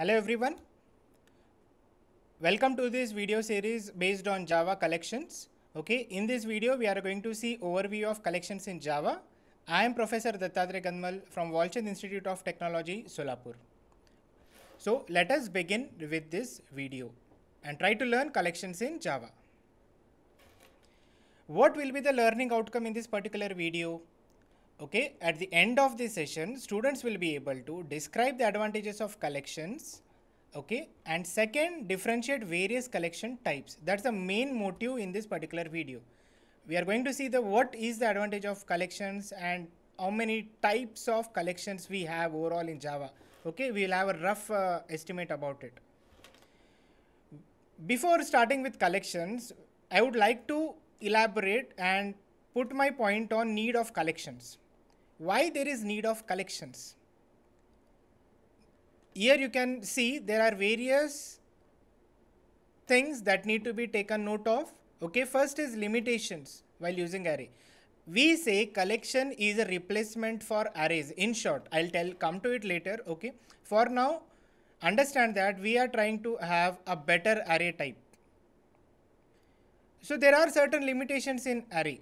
Hello everyone. Welcome to this video series based on Java collections. Okay, in this video we are going to see overview of collections in Java. I am Professor Dattatre Ganmal from Walchand Institute of Technology, Solapur. So let us begin with this video and try to learn collections in Java. What will be the learning outcome in this particular video? Okay, at the end of the session, students will be able to describe the advantages of collections. Okay, and second, differentiate various collection types. That's the main motive in this particular video. We are going to see the what is the advantage of collections and how many types of collections we have overall in Java. Okay, we will have a rough uh, estimate about it. Before starting with collections, I would like to elaborate and put my point on need of collections why there is need of collections. Here you can see there are various things that need to be taken note of. Okay, first is limitations while using array. We say collection is a replacement for arrays. In short, I'll tell come to it later. Okay, for now, understand that we are trying to have a better array type. So there are certain limitations in array.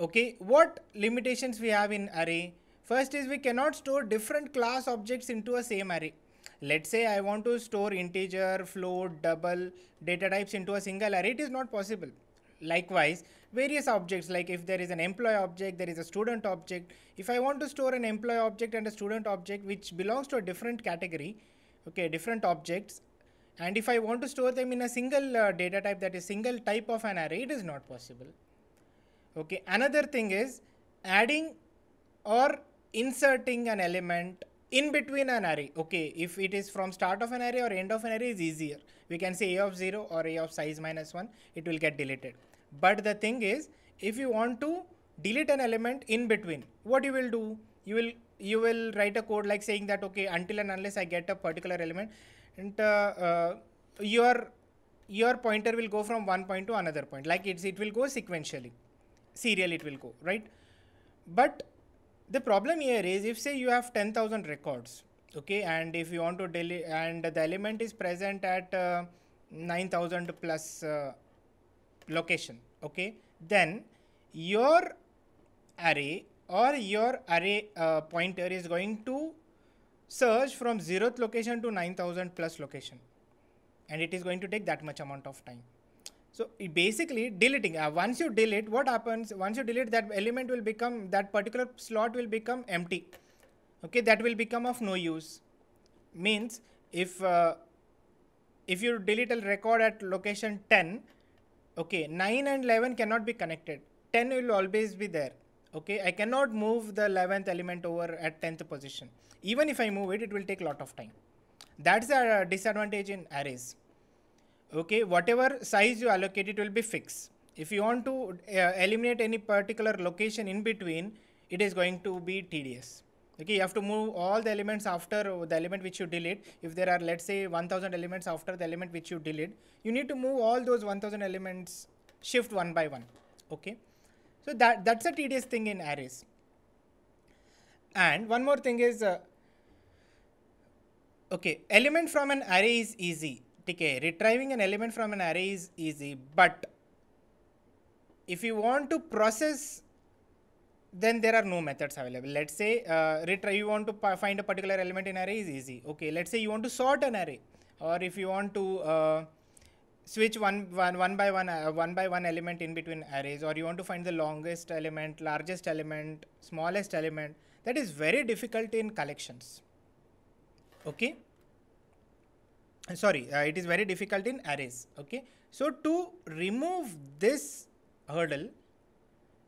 Okay, what limitations we have in array? First is we cannot store different class objects into a same array. Let's say I want to store integer, float, double, data types into a single array. It is not possible. Likewise, various objects like if there is an employee object, there is a student object. If I want to store an employee object and a student object which belongs to a different category, okay, different objects, and if I want to store them in a single uh, data type that is single type of an array, it is not possible okay another thing is adding or inserting an element in between an array okay if it is from start of an array or end of an array is easier we can say a of 0 or a of size minus 1 it will get deleted but the thing is if you want to delete an element in between what you will do you will you will write a code like saying that okay until and unless i get a particular element and uh, uh, your your pointer will go from one point to another point like it's it will go sequentially serial it will go, right? But the problem here is if say you have 10,000 records, okay, and if you want to delete and the element is present at uh, 9,000 plus uh, location, okay, then your array or your array uh, pointer is going to search from 0th location to 9000 plus location and it is going to take that much amount of time so basically deleting, uh, once you delete, what happens? Once you delete that element will become, that particular slot will become empty. Okay, that will become of no use. Means if, uh, if you delete a record at location 10, okay, 9 and 11 cannot be connected. 10 will always be there. Okay, I cannot move the 11th element over at 10th position. Even if I move it, it will take lot of time. That's a disadvantage in arrays okay whatever size you allocate it will be fixed if you want to uh, eliminate any particular location in between it is going to be tedious okay you have to move all the elements after the element which you delete if there are let's say 1000 elements after the element which you delete you need to move all those 1000 elements shift one by one okay so that that's a tedious thing in arrays and one more thing is uh, okay element from an array is easy Okay, Retrieving an element from an array is easy, but if you want to process, then there are no methods available. Let's say uh, retrieve, you want to find a particular element in array is easy. Okay, let's say you want to sort an array, or if you want to uh, switch one, one, one by one, uh, one by one element in between arrays, or you want to find the longest element, largest element, smallest element, that is very difficult in collections. Okay sorry uh, it is very difficult in arrays okay so to remove this hurdle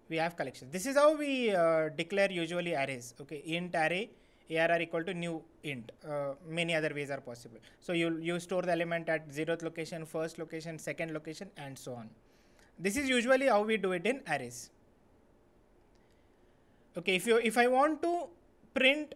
we have collection this is how we uh, declare usually arrays okay int array arr equal to new int uh, many other ways are possible so you you store the element at zeroth location first location second location and so on this is usually how we do it in arrays okay if you if i want to print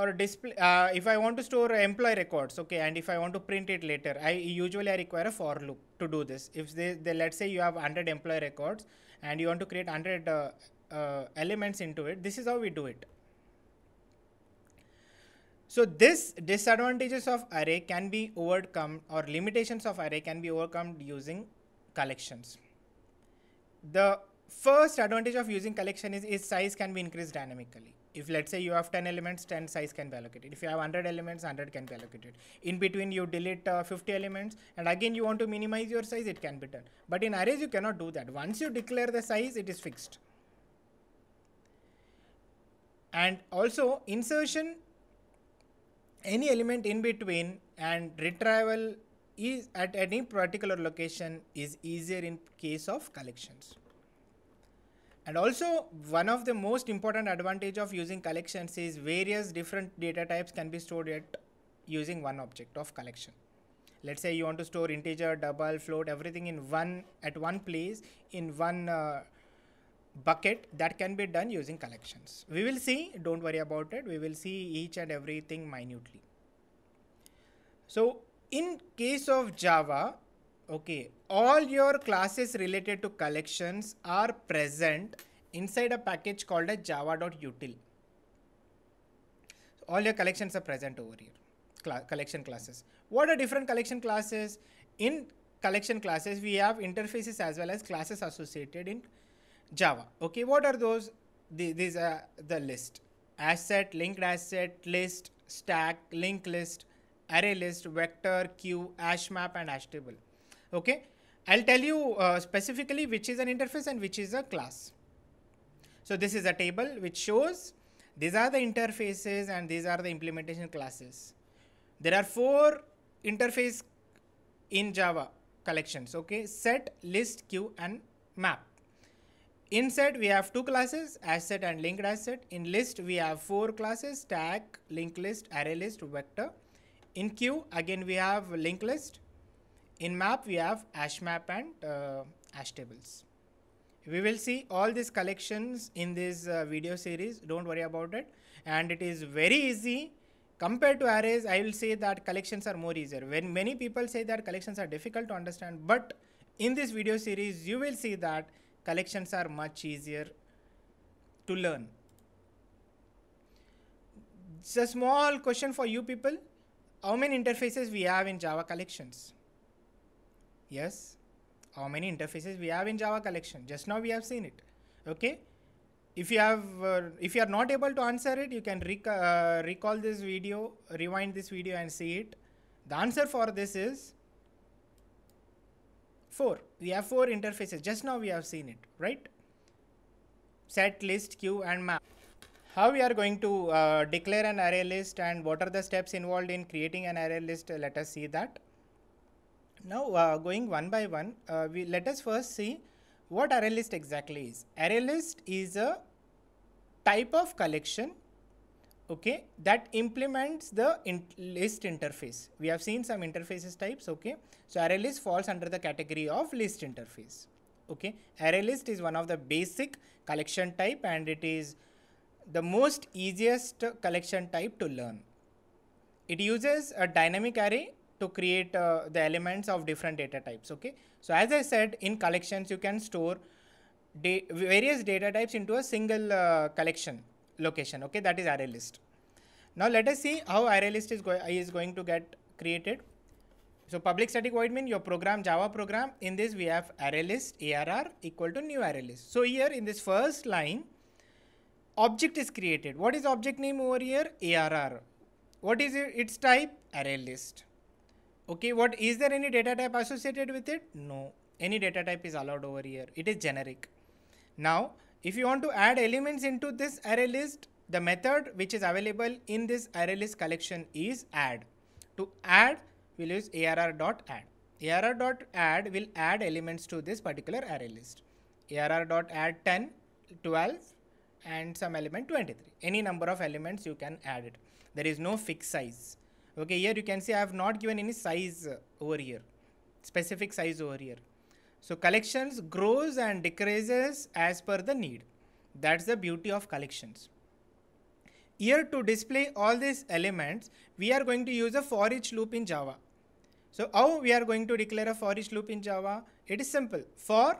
or display uh, if i want to store employee records okay and if i want to print it later i usually i require a for loop to do this if they, they let's say you have 100 employee records and you want to create 100 uh, uh, elements into it this is how we do it so this disadvantages of array can be overcome or limitations of array can be overcome using collections the first advantage of using collection is, is size can be increased dynamically. If let's say you have 10 elements, 10 size can be allocated. If you have 100 elements, 100 can be allocated. In between you delete uh, 50 elements and again you want to minimize your size, it can be done. But in arrays you cannot do that. Once you declare the size, it is fixed. And also insertion, any element in between and retrieval is at any particular location is easier in case of collections. And also one of the most important advantage of using collections is various different data types can be stored at using one object of collection. Let's say you want to store integer, double, float, everything in one at one place in one uh, bucket that can be done using collections. We will see, don't worry about it. We will see each and everything minutely. So in case of Java, Okay, all your classes related to collections are present inside a package called a java.util. All your collections are present over here, Cla collection classes. What are different collection classes? In collection classes, we have interfaces as well as classes associated in Java. Okay, what are those? The, these are the list. Asset, linked asset, list, stack, linked list, array list, vector, queue, hash map and hash table okay i'll tell you uh, specifically which is an interface and which is a class so this is a table which shows these are the interfaces and these are the implementation classes there are four interface in java collections okay set list queue and map in set we have two classes asset and linked asset in list we have four classes stack linked list array list vector in queue again we have linked list in map, we have hash map and uh, hash tables. We will see all these collections in this uh, video series. Don't worry about it. And it is very easy compared to arrays. I will say that collections are more easier. When many people say that collections are difficult to understand, but in this video series, you will see that collections are much easier to learn. It's a small question for you people. How many interfaces we have in Java collections? Yes. How many interfaces we have in Java collection? Just now we have seen it. Okay. If you have, uh, if you are not able to answer it, you can rec uh, recall this video, rewind this video and see it. The answer for this is 4. We have 4 interfaces. Just now we have seen it, right? Set, list, queue and map. How we are going to uh, declare an array list and what are the steps involved in creating an array list, let us see that. Now uh, going one by one, uh, we let us first see what array list exactly is. Array list is a type of collection okay that implements the in list interface we have seen some interfaces types okay so array list falls under the category of list interface okay array list is one of the basic collection type and it is the most easiest collection type to learn it uses a dynamic array to create uh, the elements of different data types okay so as i said in collections you can store da various data types into a single uh, collection location okay that is array list now let us see how array list is, go is going to get created so public static void mean your program java program in this we have array list arr equal to new array list so here in this first line object is created what is object name over here arr what is it? its type array list Okay, what is there any data type associated with it? No, any data type is allowed over here. It is generic. Now, if you want to add elements into this array list, the method which is available in this array list collection is add. To add, we'll use arr.add. arr.add will add elements to this particular array list. arr.add 10, 12 and some element 23. Any number of elements you can add it. There is no fixed size okay here you can see I have not given any size uh, over here specific size over here so collections grows and decreases as per the need that's the beauty of collections here to display all these elements we are going to use a for each loop in Java so how we are going to declare a for each loop in Java it is simple for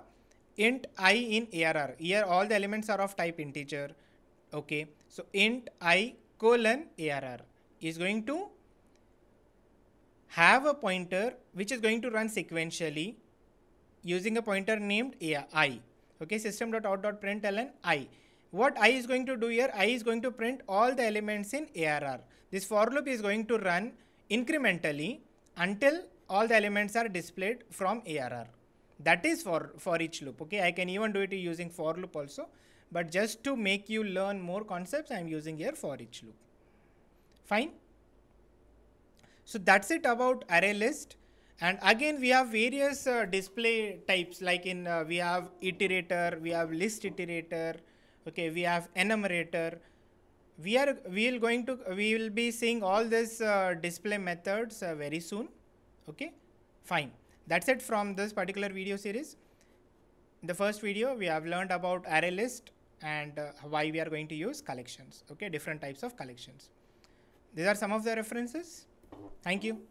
int i in arr here all the elements are of type integer okay so int i colon arr is going to have a pointer which is going to run sequentially using a pointer named i. Okay, system.out.println i. What i is going to do here, i is going to print all the elements in ARR. This for loop is going to run incrementally until all the elements are displayed from ARR. That is for, for each loop. Okay, I can even do it using for loop also. But just to make you learn more concepts, I am using here for each loop. Fine. So that's it about array list. And again, we have various uh, display types like in uh, we have iterator, we have list iterator, okay, we have enumerator. We are we will going to we will be seeing all these uh, display methods uh, very soon. Okay, fine. That's it from this particular video series. In the first video, we have learned about array list and uh, why we are going to use collections. Okay, different types of collections. These are some of the references. Thank you.